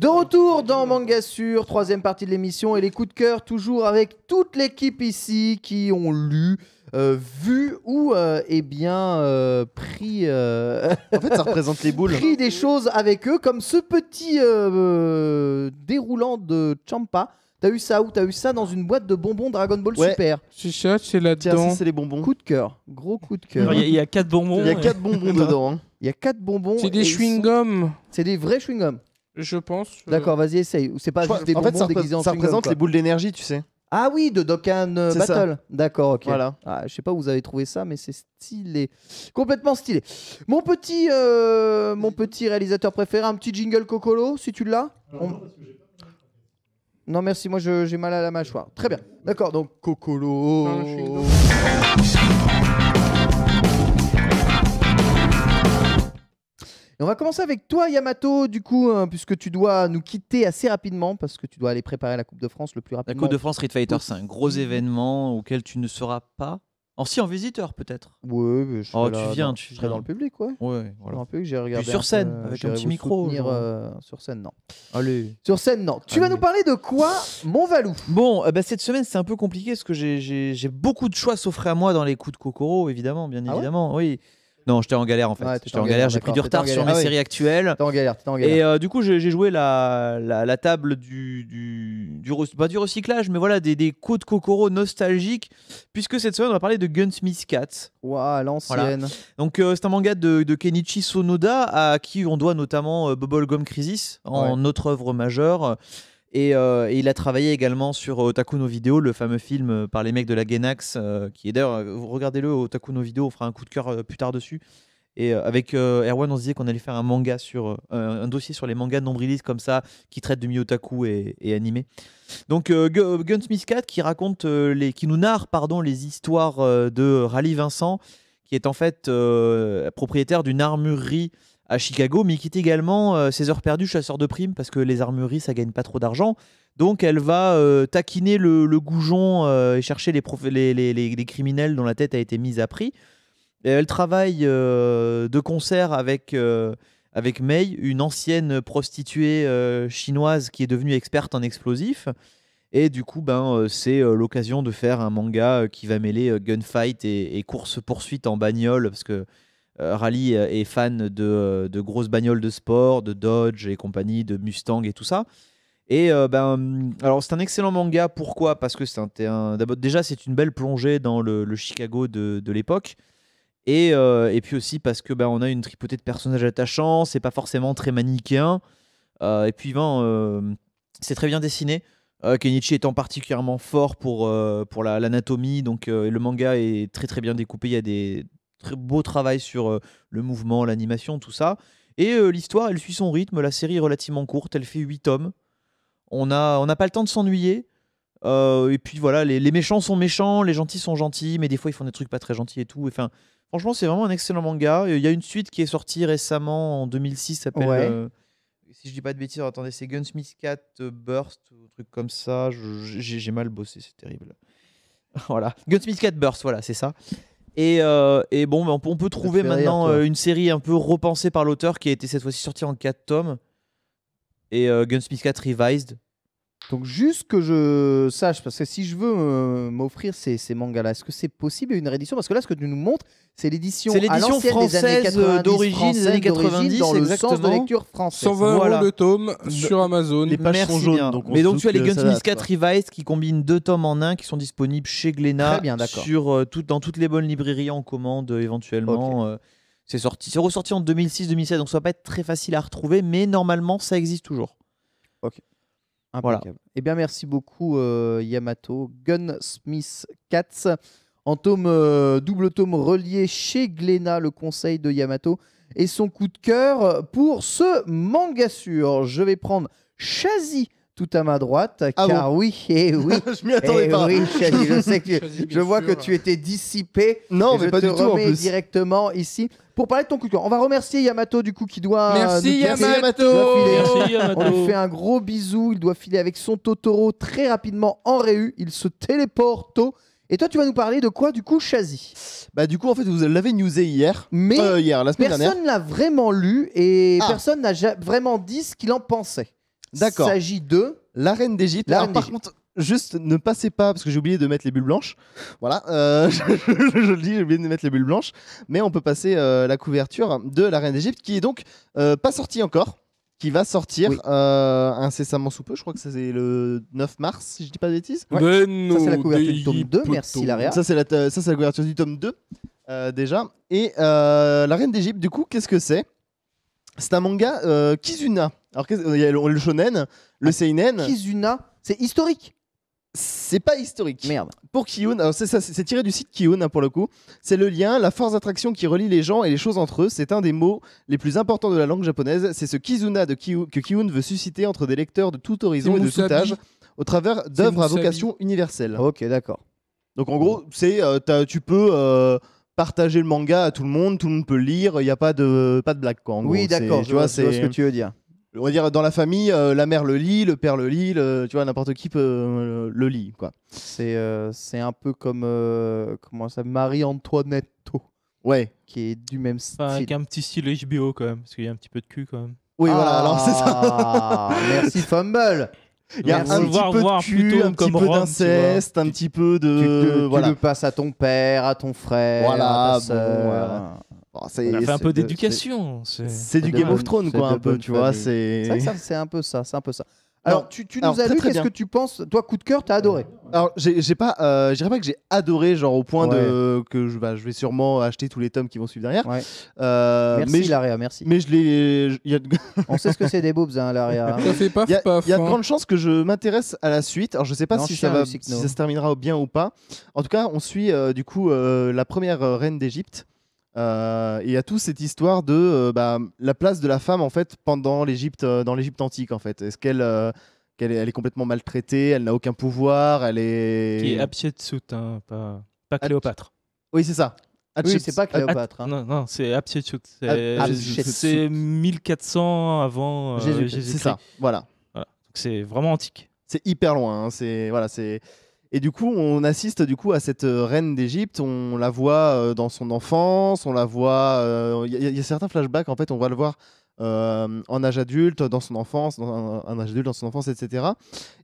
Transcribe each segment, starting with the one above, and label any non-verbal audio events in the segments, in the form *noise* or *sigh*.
De retour dans Manga Sur, troisième partie de l'émission et les coups de cœur, toujours avec toute l'équipe ici qui ont lu, euh, vu ou euh, eh bien euh, pris. en fait, ça représente les boules. des choses avec eux, comme ce petit déroulant de Champa. T'as eu ça où t'as eu ça dans une boîte de bonbons Dragon Ball Super C'est ça, c'est là-dedans. c'est les bonbons. Coup de cœur, gros coup de cœur. Il y, a quatre bonbons. Il y a quatre bonbons dedans. Hein. Il y a quatre bonbons. C'est des chewing-gums. C'est des vrais chewing-gums. Je pense. Euh, D'accord, vas-y, essaye. C'est pas en fait, ça, représente les boules d'énergie, tu sais. Ah oui, de Dokkan euh, Battle. D'accord, ok. Voilà. Ah, je sais pas où vous avez trouvé ça, mais c'est stylé. Complètement stylé. Mon petit, euh, mon petit réalisateur préféré, un petit jingle Cocolo, si tu l'as. Non, merci, moi j'ai mal à la mâchoire. Très bien. D'accord, donc Cocolo. Non, je suis- on va commencer avec toi, Yamato, du coup, hein, puisque tu dois nous quitter assez rapidement, parce que tu dois aller préparer la Coupe de France le plus rapidement. La Coupe de France Street Fighter, c'est un gros événement auquel tu ne seras pas. En si, en visiteur, peut-être. Oui, je oh, tu viens, tu je serai dans le public, ouais. Ouais, voilà. Dans le j'ai regardé. sur scène, avec un petit micro. Euh, sur scène, non. Allez. Sur scène, non. Tu vas nous parler de quoi, mon Valou Bon, eh ben, cette semaine, c'est un peu compliqué parce que j'ai beaucoup de choix s'offrir à moi dans les coups de Kokoro, évidemment, bien ah évidemment. oui. Non, j'étais en galère en fait. j'étais en, galère, j'ai pris du retard sur mes ah séries actuelles. En galère, en galère. Et euh, du coup, j'ai joué la, la, table du, du, recyclage, mais voilà, des, des codes Kokoro nostalgiques, puisque cette semaine, on va parler de gunsmiths Cat. Waouh, l'ancienne. Donc, euh, c'est un manga de, Kenichi Sonoda, à qui on doit notamment euh, Bubblegum Crisis, en notre autre œuvre majeure. Euh, et, il a travaillé également sur euh, Otaku no Video, le fameux film euh, par les mecs de la Genax. qui est d'ailleurs, regardez-le, Otaku no Video, on fera un coup de cœur plus tard dessus. Et avec Erwan, on se disait qu'on allait faire un manga sur un dossier sur les mangas nombrilistes comme ça, qui traite de Miyotaku et, animé. Donc Gunsmith Cat qui raconte les, qui nous narre pardon les histoires de Rally Vincent, qui est en fait propriétaire d'une armurerie à Chicago, mais quitte également euh, ses heures perdues chasseur de primes parce que les armureries, ça gagne pas trop d'argent. Donc elle va euh, taquiner le, goujon euh, et chercher les, criminels dont la tête a été mise à prix. elle travaille de concert avec, avec Mei, une ancienne prostituée chinoise qui est devenue experte en explosifs. Et du coup, ben, c'est l'occasion de faire un manga qui va mêler gunfight et, et course-poursuite en bagnole, parce que euh, Rally euh, est fan euh, de, grosses bagnoles de sport, de Dodge et compagnie, de Mustang et tout ça. Et ben, mm, alors c'est un excellent manga. Pourquoi Parce que c'est un, d'abord déjà c'est une belle plongée dans le, Chicago de, l'époque. Et, puis aussi parce que ben, on a une tripotée de personnages attachants. C'est pas forcément très manichéen. et puis ben, c'est très bien dessiné. Kenichi étant particulièrement fort pour, pour l'anatomie, donc le manga est très très bien découpé. Il y a des, très beau travail sur euh, le mouvement, l'animation, tout ça. Et euh, l'histoire, elle suit son rythme. La série est relativement courte, elle fait 8 tomes. On n'a on a pas le temps de s'ennuyer. Euh, et puis voilà, les, méchants sont méchants, les gentils sont gentils, mais des fois ils font des trucs pas très gentils et tout. Enfin, franchement, c'est vraiment un excellent manga. Il y a une suite qui est sortie récemment en 2006, s'appelle. si je dis pas de bêtises, attendez, c'est Gunsmith Cat Burst ou truc comme ça. J'ai mal bossé, c'est terrible. *laughs* voilà, Gunsmith Cat Burst, voilà, c'est ça. Euh, et, bon, on peut, trouver maintenant euh, une série un peu repensée par l'auteur qui a été cette fois-ci sortie en 4 tomes. Et euh, Gunsmith 4 Revised, donc juste que je sache, parce que si je veux euh, m'offrir ces, mangas-là, est-ce que c'est possible une réédition Parce que là, ce que tu nous montres, c'est l'édition C'est l'édition française d'origine des années 90, euh, dans le de lecture française. 120 voilà. le tome sur Amazon. Les pages sont jaunes. Mais donc tu as les Gunsmith 4 Revised qui combinent deux tomes en un qui sont disponibles chez Glénat sur, euh, tout, dans toutes les bonnes librairies en commande éventuellement. C'est sorti, c'est ressorti en 2006-2007, donc ça va pas être très facile à retrouver, mais normalement ça existe toujours. Ok. Voilà. Eh bien, merci beaucoup, euh, Yamato. Gunsmith Katz, en euh, double tome relié chez Glénat, le conseil de Yamato, et son coup de cœur pour ce manga sûr. Je vais prendre Shazi tout à ma droite, ah car oui, et eh *laughs* oui. je m'y attendais eh Oui, je *laughs* vois que tu étais dissipé. Non, mais pas te du directement ici pour parler de ton On va remercier Yamato du coup qui doit. Euh, Merci Yamato. On lui fait un gros bisou. Il doit filer avec son Totoro très rapidement en réu. Il se téléporte. tôt Et toi, tu vas nous parler de quoi du coup, Chazi Bah du coup, en fait, vous l'avez newsé hier, mais euh, hier, la semaine personne l'a vraiment lu et ah. personne n'a vraiment dit ce qu'il en pensait. D'accord. Il s'agit de la Reine d'Égypte. Ah, juste ne passez pas, parce que j'ai oublié de mettre les bulles blanches. Voilà, euh, *laughs* je, le dis, j'ai oublié de mettre les bulles blanches. Mais on peut passer euh, la couverture de la Reine d'Égypte, qui est donc euh, pas sortie encore, qui va sortir incessamment sous peu. Je crois que c'est le 9 mars, si je dis pas de bêtises. ça, c'est la couverture du tome 2. Merci, Laria. Ça, c'est la, la couverture du tome 2, déjà. Et la Reine d'Égypte, du coup, qu'est-ce que c'est C'est un manga Kizuna. Alors, il y a le shonen, le seinen. Kizuna, c'est historique. C'est pas historique. Merde. Pour Kiyun, c'est tiré du site Kiyun hein, pour le coup. C'est le lien, la force d'attraction qui relie les gens et les choses entre eux. C'est un des mots les plus importants de la langue japonaise. C'est ce kizuna de que Kiyun veut susciter entre des lecteurs de tout horizon et de tout âge au travers d'œuvres à vocation universelle. Ok, d'accord. Donc en gros, c'est euh, tu peux euh, partager le manga à tout le monde, tout le monde peut lire, il n'y a pas de pas de blague quoi. oui, d'accord. Tu vois, c'est ce que tu veux dire on va dire dans la famille, euh, la mère le lit, le père le lit, tu vois, n'importe qui peut euh, le lit, quoi. C'est euh, un peu comme comment ça, marie Antoinette, Ouais. Qui est du même style. avec un petit style HBO quand même, parce qu'il y a un petit peu de cul quand même. Oui, voilà, alors c'est ça. Ah, merci Fumble. Il y a un petit peu de cul, un petit peu d'inceste, un petit peu de. Tu, le passes à ton père, à ton frère. Voilà, à ta bon, bah, c'est, on un peu d'éducation. C'est, du Game of Thrones, quoi, un peu, tu vois. C'est c'est un peu ça, c'est un peu ça. Alors, tu, nous as qu'est-ce que tu penses Toi, coup de cœur, t'as adoré Alors, j'ai, pas, euh, je dirais pas que j'ai adoré, genre au point de que je, bah, je vais sûrement acheter tous les tomes qui vont suivre derrière. Euh, merci, mais Laria, merci. Mais je les. *laughs* On sait ce que c'est des boobs, hein, Laria. Il y a, de grandes chances que je m'intéresse à la suite. Alors, je sais pas si, ça va, ça se terminera bien ou pas. En tout cas, on suit euh, du coup la première reine d'Égypte. Euh, il y a toute cette histoire de euh, bah, la place de la femme en fait pendant l'Égypte, euh, dans l'Égypte antique en fait. Est-ce qu'elle elle, est, complètement maltraitée, elle n'a aucun pouvoir, elle est. Qui est Hatshepsut, hein, pas, pas Cléopâtre. Oui, c'est ça. c'est pas Cléopâtre. Hein. Non, non, c'est C'est 1400 avant Jésus-Christ. c'est ça, voilà. C'est vraiment antique. C'est hyper loin. Hein. C'est voilà, c'est et du coup, on assiste du coup à cette euh, reine d'Égypte. On la voit euh, dans son enfance, on la voit. Euh, il y, a certains flashbacks en fait. On va le voir en âge adulte, dans son enfance, dans un, âge adulte, dans son enfance, etc.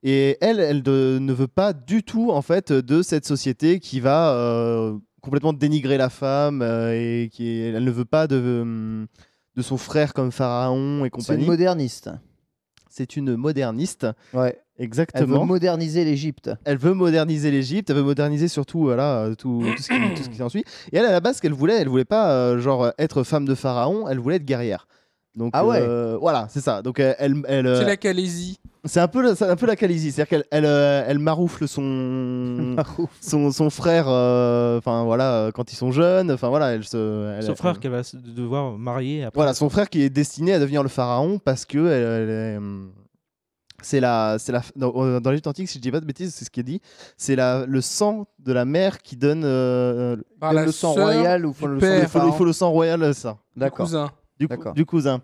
Et elle, elle ne veut pas du tout, en fait, de cette société qui va complètement dénigrer la femme et qui elle ne veut pas de, de son frère comme Pharaon et compagnie. C'est une moderniste. C'est une moderniste. Ouais. Exactement. Elle veut moderniser l'Égypte. Elle veut moderniser l'Égypte, elle veut moderniser surtout voilà, euh, tout, ce qui, s'ensuit. Et elle, à la base, ce qu'elle voulait, elle voulait pas euh, genre euh, être femme de pharaon, elle voulait être guerrière. Donc, ah ouais Voilà, c'est ça. Donc, elle, elle, c'est la Calaisie. C'est un peu, la, un peu la C'est-à-dire qu'elle elle, *laughs* maroufle son, son, son frère enfin voilà, quand ils sont jeunes. Enfin, voilà, elle se, son frère qu'elle va devoir marier après. Voilà, son frère qui est destiné à devenir le pharaon parce que elle, est hum, c'est la, c'est la, dans, euh, dans antique, si je dis pas de bêtises, c'est ce qui est dit, c'est la, le sang de la mère qui donne euh, euh, le sang royal ou le, sang, il, faut, le sang royal, ça. D'accord. Du cousin. Du, cousin.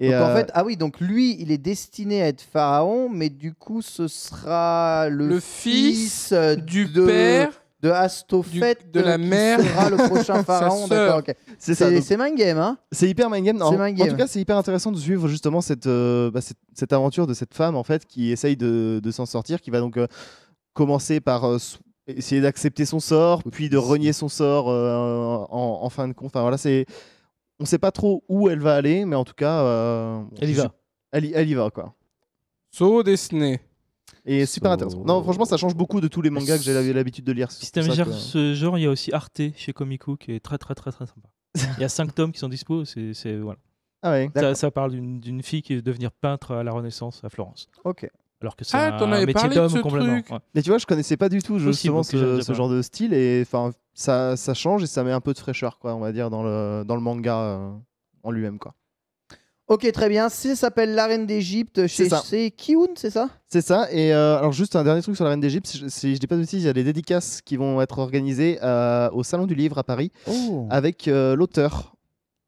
Et en fait, ah oui, donc lui, il est destiné à être pharaon, mais du coup, ce sera le, fils, du père de Astophète, de la euh, mer sera le *laughs* prochain pharaon. C'est ça. C'est mind game, hein C'est hyper mind game. En, tout cas, c'est hyper intéressant de suivre justement euh, bah, cette, cette, aventure de cette femme en fait qui essaye de, s'en sortir, qui va donc euh, commencer par essayer d'accepter son sort, puis de renier son sort en, fin de compte. voilà, c'est on ne sait pas trop où elle va aller, mais en tout cas, elle y va. Elle, va quoi. So destiny et super intéressant. Non, franchement, ça change beaucoup de tous les mangas que j'avais l'habitude de lire. Si t'aimes que... ce genre, il y a aussi Arte chez Komiku qui est très très très très sympa. Il y a 5 tomes qui sont dispo, c'est voilà. Ah ouais, ça, ça, parle d'une fille qui veut devenir peintre à la Renaissance à Florence. Ok. Alors que c'est ah, un métier d'homme complètement. Mais tu vois, je connaissais pas du tout justement ce, ce genre de style et enfin ça, ça change et ça met un peu de fraîcheur quoi, on va dire dans le dans le manga euh, en lui-même quoi. Ok, très bien. Ça s'appelle La Reine d'Égypte chez c'est Kiun, c'est ça C'est ça. Et euh, alors, juste un dernier truc sur La Reine d'Égypte. Si, je dis pas de bêtises, il y a des dédicaces qui vont être organisées euh, au Salon du Livre à Paris oh. avec euh, l'auteur,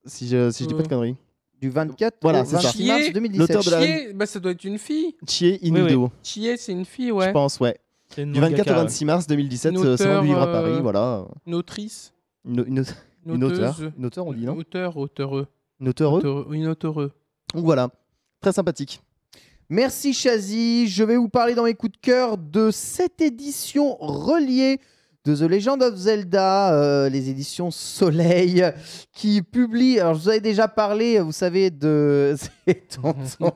si je, si dis pas de oh. conneries. Du 24 au 26 mars 2017. Chier, bah, ça doit être une fille. Chier Inudo. Oui, c'est une fille, ouais. Je pense, ouais. Du 24 au 26 mars 2017, Salon du Livre à Paris, voilà. Une autrice. Une, auteure. Une auteure, on dit, non Auteur, auteureux. Noteureux. Noteureux. Donc voilà, très sympathique. Merci Chazi. Je vais vous parler dans mes coups de cœur de cette édition reliée de The Legend of Zelda, euh, les éditions Soleil, qui publie. Alors, je vous avais déjà parlé, vous savez, de. *laughs* vous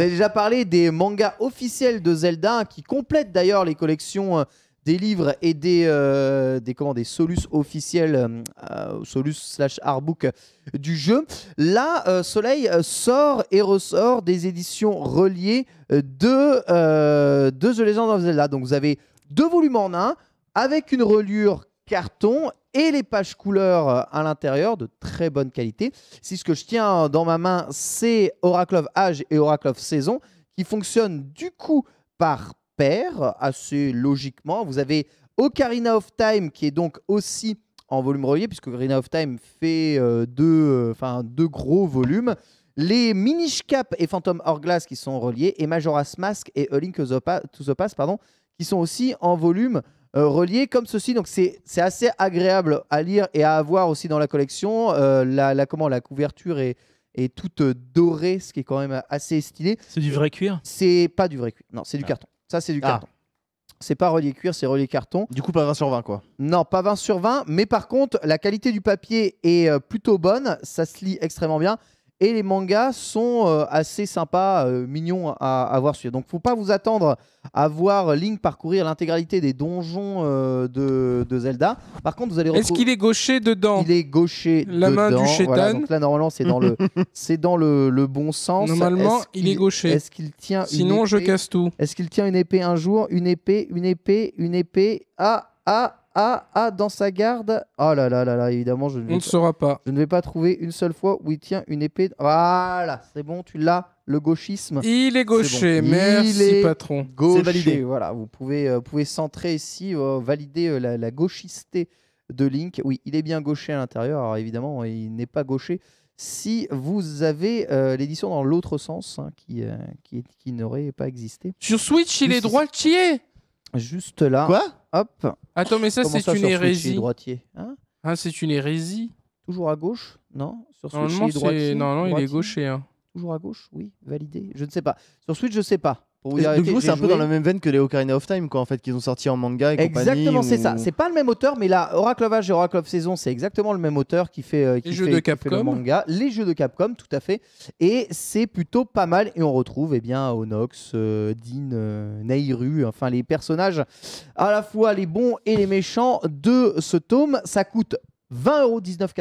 avez déjà parlé des mangas officiels de Zelda, qui complètent d'ailleurs les collections euh, des livres et des, euh, des, comment, des solus officiels, euh, euh, solus slash artbook du jeu. Là, Soleil sort et ressort des éditions reliées de, de The Legend of Zelda. Donc vous avez deux volumes en un, avec une reliure carton et les pages couleurs à l'intérieur de très bonne qualité. Si ce que je tiens dans ma main, c'est Oracle of Age et Oracle of Saison, qui fonctionnent du coup par assez logiquement. Vous avez Ocarina of Time, qui est donc aussi en volume relié, puisque Ocarina of Time fait euh, deux, euh, enfin deux gros volumes. Les Minish Cap et Phantom Hourglass qui sont reliés, et Majora's Mask et A Link to the Past, pardon, qui sont aussi en volume euh, relié comme ceci. Donc c'est assez agréable à lire et à avoir aussi dans la collection. la, comment, la couverture est, est toute dorée, ce qui est quand même assez stylé. C'est du vrai cuir C'est pas du vrai cuir, non, c'est du ah. carton. Ça, c'est du ah. carton. C'est pas relié cuir, c'est relié carton. Du coup, pas 20 sur 20, quoi. Non, pas 20 sur 20, mais par contre, la qualité du papier est euh, plutôt bonne. Ça se lit extrêmement bien. Et les mangas sont euh, assez sympas, euh, mignons à, avoir voir suivre. Donc faut pas vous attendre à voir Link parcourir l'intégralité des donjons euh, de, Zelda. Par contre, vous allez Est-ce qu'il est gaucher dedans Il est gaucher La main du chétan. donc là normalement c'est dans le *laughs* c'est dans le, bon sens. Normalement, il, est gaucher. Est-ce qu'il tient Sinon, je casse tout. Est-ce qu'il tient une épée un jour Une épée, une épée, une épée. Ah ah a a dans sa garde. Oh là là là là, évidemment, je ne, On ne pas. Je ne vais pas trouver une seule fois où il tient une épée. Voilà, c'est bon, tu l'as. Le gauchisme. Il est gaucher, merci patron. C'est validé. Voilà, vous pouvez, euh, pouvez centrer ici, euh, valider euh, la, la, gauchisté de Link. Oui, il est bien gaucher à l'intérieur. Alors évidemment, il n'est pas gaucher si vous avez l'édition dans l'autre sens, hein, qui, qui, qui n'aurait pas existé. Sur Switch, il est droit droitier Juste là. Quoi Hop. Attends, mais ça, c'est une hérésie. droitier. Hein ah, c'est une hérésie. Toujours à gauche Non Sur Switch, il est droitier, Non, non, il est gaucher. Hein. Toujours à gauche Oui, validé. Je ne sais pas. Sur Switch, je ne sais pas. Euh, vous du coup, c'est un peu dans la même veine que les Ocarina of Time, quoi, en fait, qu'ils ont sorti en manga Exactement, c'est ça. C'est pas le même auteur, mais là, Oracle of et Oracle of Saison, c'est exactement le même auteur qui fait, euh, qui les jeux de Capcom. manga. Les jeux de Capcom, tout à fait. Et c'est plutôt pas mal. Et on retrouve, eh bien, Onox, euh, Dean, Nairu, enfin, les personnages, à la fois les bons et les méchants de ce tome. Ça coûte 20 euros 20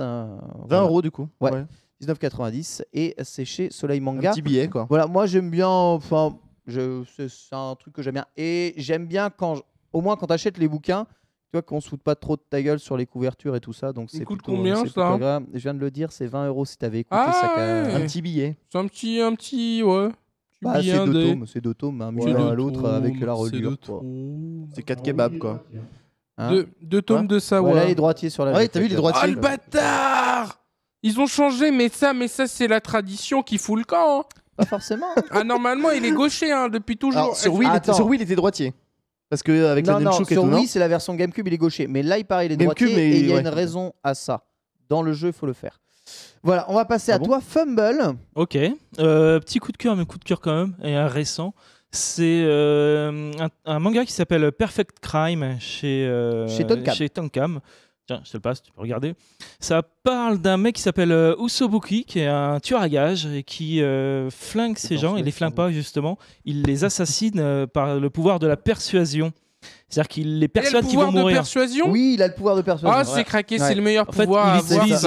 hein, euros, du coup. ouais. 19,90 et c'est chez Soleil Manga. Un petit billet quoi. Voilà, moi j'aime bien, enfin, c'est un truc que j'aime bien et j'aime bien quand, au moins quand t'achètes les bouquins, tu vois qu'on se fout pas trop de ta gueule sur les couvertures et tout ça, donc c'est. coûte combien ça Je viens de le dire, c'est 20 euros si t'avais écouté ah ça. Un petit billet. C'est un petit, un petit, ouais. Bah, c'est deux tomes, c'est deux tomes, hein, un à l'autre avec la reliure. C'est quatre kebabs quoi. Hein deux, tomes hein de ça, ouais. les droitiers sur la. Ouais, t'as vu les droitiers. Ah, le bâtard ils ont changé, mais ça, mais ça, c'est la tradition qui fout le camp. Hein. Pas forcément. *laughs* Ah, normalement, il est gaucher hein, depuis toujours. sur, Wii, il était, il était droitier. Parce que avec la et tout, Wii, c'est la version GameCube, il est gaucher. Mais là, il paraît, il est GameCube, droitier mais et il y a une raison à ça. Dans le jeu, il faut le faire. Voilà, on va passer ah à toi, Fumble. Ok. Euh, petit coup de cœur, mais coup de cœur quand même, et un récent. C'est euh, un, manga qui s'appelle Perfect Crime chez, euh, Chez Tonkam. Tiens, je te le passe, tu peux regarder. Ça parle d'un mec qui s'appelle euh, Usobuki, qui est un tueur à gages et qui euh, flingue ces gens. Il les flingue pas, justement. Il les assassine euh, par le pouvoir de la persuasion. C'est-à-dire qu'il les persuade qu'ils vont mourir. Il a le pouvoir de persuasion Oui, il a le pouvoir de persuasion. Ah, c'est craqué, c'est le meilleur en fait, pouvoir. il utilise.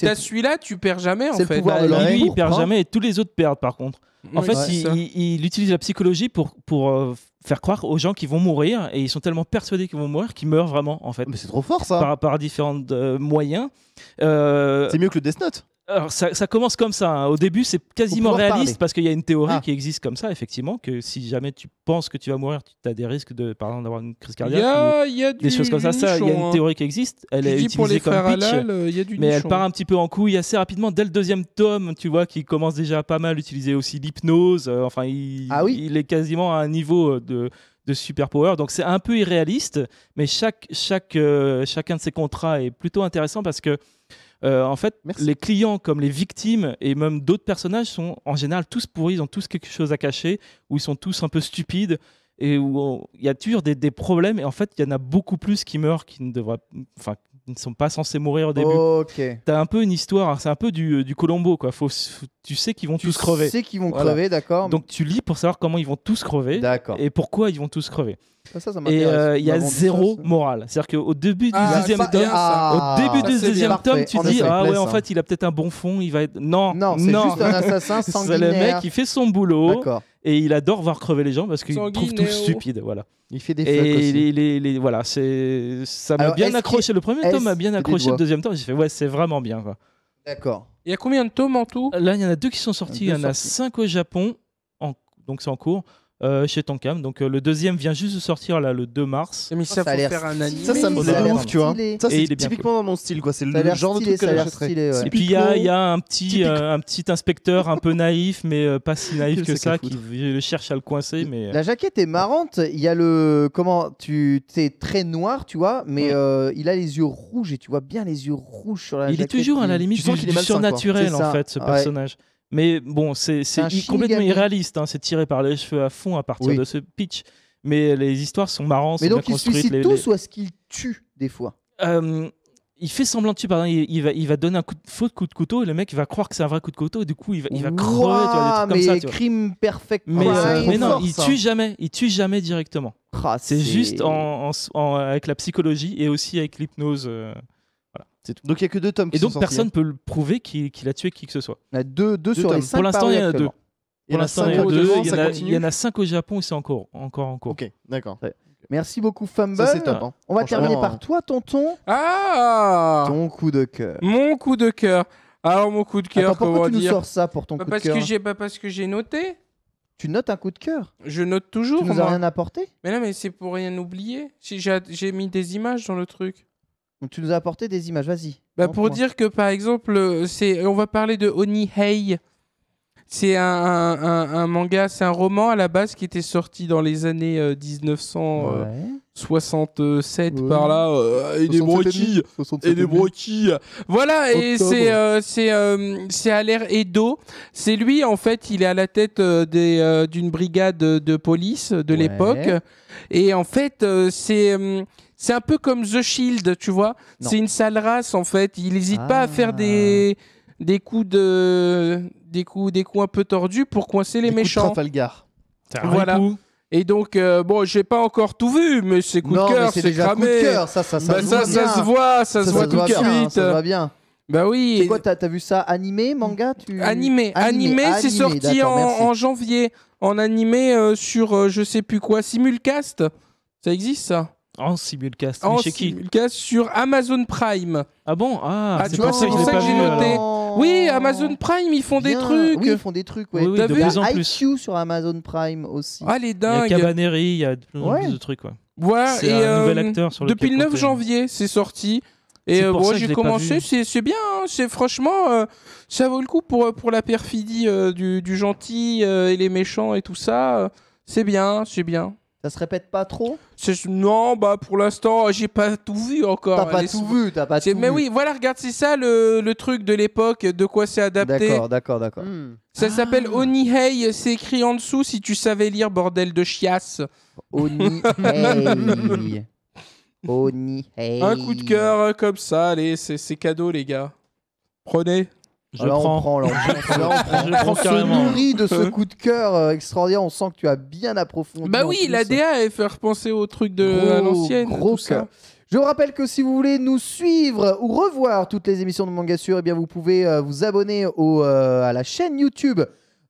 T'as celui-là, tu perds jamais en fait. Bah, lui, il perd jamais et tous les autres perdent par contre. En fait, il, utilise la psychologie pour, pour faire croire aux gens qu'ils vont mourir et ils sont tellement persuadés qu'ils vont mourir qu'ils meurent vraiment en fait. Mais c'est trop fort ça. Par, par différents euh, moyens. Euh, c'est mieux que le Death Note. Alors ça, commence comme ça. Hein. Au début, c'est quasiment réaliste parce qu'il y a une théorie ah. qui existe comme ça, effectivement, que si jamais tu penses que tu vas mourir, tu as des risques de, par d'avoir une crise cardiaque, il y a des choses comme ça. Ça, il y a une hein. théorie qui existe. Elle est utilisée comme pitch, euh, mais elle part un petit peu en couille assez rapidement dès le deuxième tome. Tu vois qui commence déjà pas mal à utiliser aussi l'hypnose. Euh, enfin, ah il, est quasiment à un niveau euh, de de power Donc c'est un peu irréaliste, mais chaque, chaque, chacun de ces contrats est plutôt intéressant parce que euh, en fait, les clients comme les victimes et même d'autres personnages sont en général tous pourris, ils ont tous quelque chose à cacher, où ils sont tous un peu stupides et où il y a toujours des, problèmes et en fait il y en a beaucoup plus qui meurent qui ne devraient enfin ils ne sont pas censés mourir au début. T'as un peu une histoire, c'est un peu du, euh, du Colombo quoi. tu sais qu'ils vont tous crever. Tu sais qu'ils vont crever, d'accord. Donc tu lis pour savoir comment ils vont tous crever. Et pourquoi ils vont tous crever. et euh, il y a zéro morale. C'est-à-dire qu'au début du ah, deuxième tome, au ah, début du tome, tu dis ah ouais en fait il a peut-être un bon fond, il va être non non c'est juste un *laughs* assassin sanguinaire. le mec qui fait son boulot. D'accord et il adore voir crever les gens parce qu'il trouve tout stupide. Voilà. Il fait des et voilà, c'est ça m'a bien accroché. Le premier tome m'a bien accroché. Le deuxième tome, j'ai fait ouais, c'est vraiment bien. D'accord. Il y a combien de tomes en tout Là, il y en a deux qui sont sortis. Il y en a cinq au Japon, donc c'est en cours. Euh, chez Tonkam. Donc euh, le deuxième vient juste de sortir là le 2 mars. ça, ça, a faire un anime. ça, ça me tu vois. Ça, c'est typiquement dans mon style, quoi. C'est le genre de truc que stylé, Et puis il y, a un petit, euh, un petit inspecteur un peu naïf, mais pas si naïf *laughs* que ça, qui cherche à le coincer. Mais la jaquette est marrante. Il y a le comment tu t'es très noir, tu vois, mais il a les yeux rouges et tu vois bien les yeux rouges sur la. Il est toujours à la limite du surnaturel en fait, ce personnage. Mais bon, c'est complètement irréaliste. Hein. c'est tiré par les cheveux à fond à partir de ce pitch. Mais les histoires sont marrantes. Mais donc il les, tous ou est-ce qu'il tue des fois euh, Il fait semblant de tuer, par il, va, donner un coup faux coup de couteau et le mec va croire que c'est un vrai coup de couteau et du coup il va, il va crever. Tu vois, des trucs comme ça, crime perfect. Mais, euh, non, il hein. tue jamais. Il tue jamais directement. Ah, c'est juste avec la psychologie et aussi avec l'hypnose. Euh. Donc il y a que deux tomes qui Et donc personne ne hein. peut le prouver qu'il a tué qui que ce soit. Il y a deux, deux sur les cinq Pour l'instant, il y en a deux. Pour l'instant, il y en a deux. Il y, en a, cinq au Japon et c'est encore, encore en cours. Ok, d'accord. Merci beaucoup, Fumble. Ça, top, hein. On va terminer euh, par toi, tonton. Ah Ton coup de cœur. Mon coup de cœur. Alors, mon coup de cœur, Attends, pourquoi tu nous sors ça pour ton coup de cœur que Pas parce que j'ai noté. Tu notes un coup de cœur Je note toujours. Tu nous as rien apporté Mais là mais c'est pour rien oublier. J'ai mis des images dans le truc tu nous as apporté des images, vas-y. Bah pour dire que par exemple, euh, c'est, on va parler de Oni Hei. C'est un, un, manga, c'est un roman à la base qui était sorti dans les années 1967 euh, par là. Euh, et des broquilles Et des broquilles Voilà, et c'est c'est c'est à l'air Edo. C'est lui, en fait, il est à la tête des d'une brigade de police de l'époque. Et en fait, c'est c'est un peu comme The Shield, tu vois. C'est une sale race en fait. Il n'hésite pas à ah. faire des des coups de des coups des coups un peu tordus pour coincer les méchants. Coups de Trafalgar. Voilà. Et donc, euh, bon, j'ai pas encore tout vu, mais c'est coup de cœur, c'est cramé. ça, ça, bah, ça, ça, se voit, ça, se voit tout de suite. Ça va bien. Bah oui. C'est quoi, t'as as vu ça animé, manga tu... Animé, animé, c'est sorti en, janvier, en animé euh, sur euh, je sais plus quoi, simulcast. Ça existe ça en simulcast. En chez simulcast sur Amazon Prime. Ah bon ah, ah, c'est pour ça que, j'ai noté. Oui, Amazon Prime, ils font des trucs. Oui, ils font des trucs, ouais. Oui, oui, de vu IQ sur Amazon Prime aussi. Ah, les dingues. Il y a Cabaneri, il y a plein de trucs, ouais. Ouais, et un nouvel euh, acteur sur depuis le 9 janvier, c'est sorti. Et moi euh, j'ai commencé, c'est bien, hein. c'est franchement, euh, ça vaut le coup pour, pour la perfidie du, du, gentil et les méchants et tout ça. c'est bien, c'est bien. Ça se répète pas trop Non, bah pour l'instant, j'ai pas tout vu encore. T'as pas, tout vu, t'as pas tout Mais oui, voilà, regarde, c'est ça le, truc de l'époque, de quoi c'est adapté. D'accord, d'accord, d'accord. Hmm. Ça ah. s'appelle Onihei, c'est écrit en dessous si tu savais lire, bordel de chiasse. Onihei. *laughs* Onihei. Un coup de cœur euh, comme ça, allez, c'est cadeau, les gars. Prenez. Je On prend, *laughs* on prend, se nourrit de ce coup de cœur euh, extraordinaire. On sent que tu as bien approfondi. Bah oui, la DA, fait repenser au truc de l'ancienne. Gros, Je vous rappelle que si vous voulez nous suivre ou revoir toutes les émissions de Mangasure, et eh bien vous pouvez euh, vous abonner au, euh, à la chaîne YouTube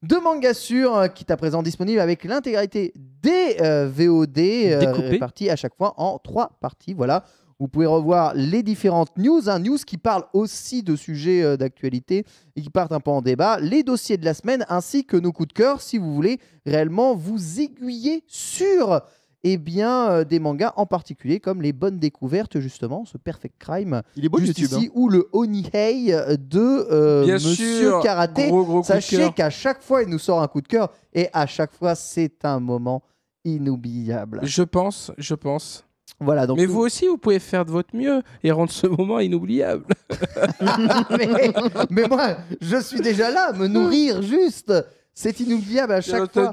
de Mangasure, qui est à présent disponible avec l'intégralité des VOD répartis à chaque fois en trois parties. Voilà. Vous pouvez revoir les différentes news, un hein, news qui parlent aussi de sujets euh, d'actualité et qui partent un peu en débat, les dossiers de la semaine ainsi que nos coups de cœur si vous voulez réellement vous aiguiller sur eh bien, euh, des mangas en particulier, comme les bonnes découvertes, justement, ce Perfect Crime. Il est beau juste hein. ou le Onihei de euh, Monsieur sûr, Karaté. Sachez qu'à chaque fois, il nous sort un coup de cœur et à chaque fois, c'est un moment inoubliable. Je pense, je pense voilà, donc Mais vous aussi, vous pouvez faire de votre mieux et rendre ce moment inoubliable. *laughs* mais, moi, je suis déjà là, me nourrir juste. C'est inoubliable à chaque fois.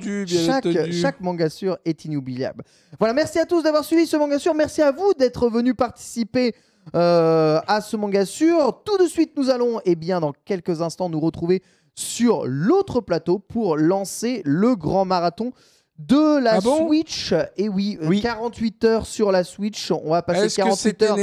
chaque, manga sûr est inoubliable. Voilà, merci à tous d'avoir suivi ce manga sûr. Merci à vous d'être venus participer euh, à ce manga sûr. Tout de suite, nous allons, eh bien, dans quelques instants, nous retrouver sur l'autre plateau pour lancer le grand marathon de la ah Switch. Et oui, 48 euh, heures sur la Switch. On va passer 48 heures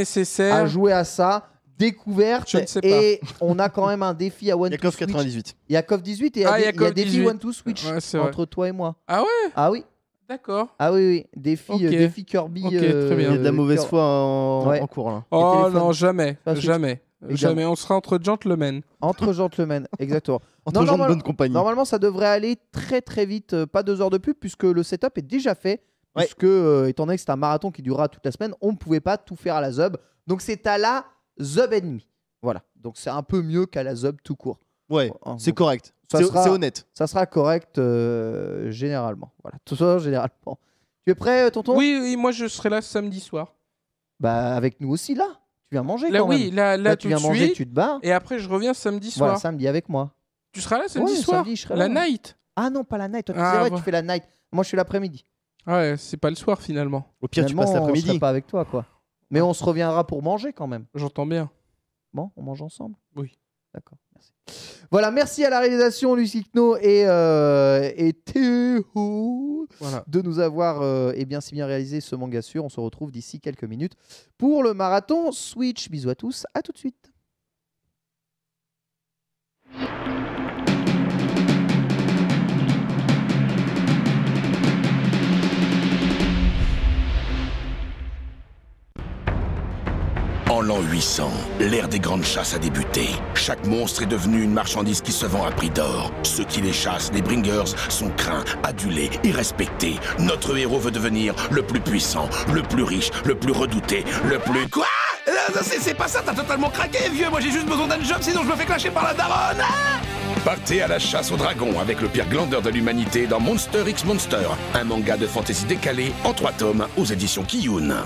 à jouer à ça. Découverte. Et on a quand même un défi à *laughs* One Il y a Il y a cov 18 et il y a, ah, défi One to Switch entre toi et moi. Ah ouais Ah oui. D'accord. Ah oui, oui. Défi, euh, défi Kirby. Euh, il y a de la mauvaise foi en, cours. Là. Hein. Oh non, jamais. jamais. Euh, jamais, on sera entre gentlemen. Entre gentlemen, *laughs* exactement. entre gens de bonne compagnie. Normalement, ça devrait aller très très vite, euh, pas deux heures de pub, puisque le setup est déjà fait. Puisque, euh, étant donné que c'est un marathon qui durera toute la semaine, on ne pouvait pas tout faire à la Zub. Donc c'est à la Zub demi. Voilà. Donc c'est un peu mieux qu'à la Zub tout court. Ouais, c'est correct. C'est honnête. Ça sera correct généralement. Voilà, tout ça généralement. Tu es prêt, tonton oui, oui, moi je serai là samedi soir. Bah, avec nous aussi là tu viens manger. Là, oui, là, tu viens manger, tu te bats. Et après, je reviens samedi soir. samedi avec moi. Tu seras là samedi soir La night Ah non, pas la night. c'est ah, vrai, bah. tu fais la night. Moi, je suis l'après-midi. Ouais, c'est pas le soir finalement. Au pire, tu passes l'après-midi. pas avec toi, quoi. Mais on se reviendra pour manger quand même. J'entends bien. Bon, on mange ensemble. Oui. D'accord. Voilà, merci à la réalisation Lucie et, euh, et Théo voilà. de nous avoir et euh, eh bien si bien réalisé ce manga sûr. On se retrouve d'ici quelques minutes pour le marathon Switch. Bisous à tous, à tout de suite. l'an 800, l'ère des grandes chasses a débuté. Chaque monstre est devenu une marchandise qui se vend à prix d'or. Ceux qui les chassent, les Bringers, sont craints, adulés et respectés. Notre héros veut devenir le plus puissant, le plus riche, le plus redouté, le plus... Quoi C'est pas ça, t'as totalement craqué, vieux Moi j'ai juste besoin d'un job, sinon je me fais clasher par la daronne Partez à la chasse aux dragons avec le pire glandeur de l'humanité dans Monster X Monster, un manga de fantasy décalé en trois tomes aux éditions Kiyun.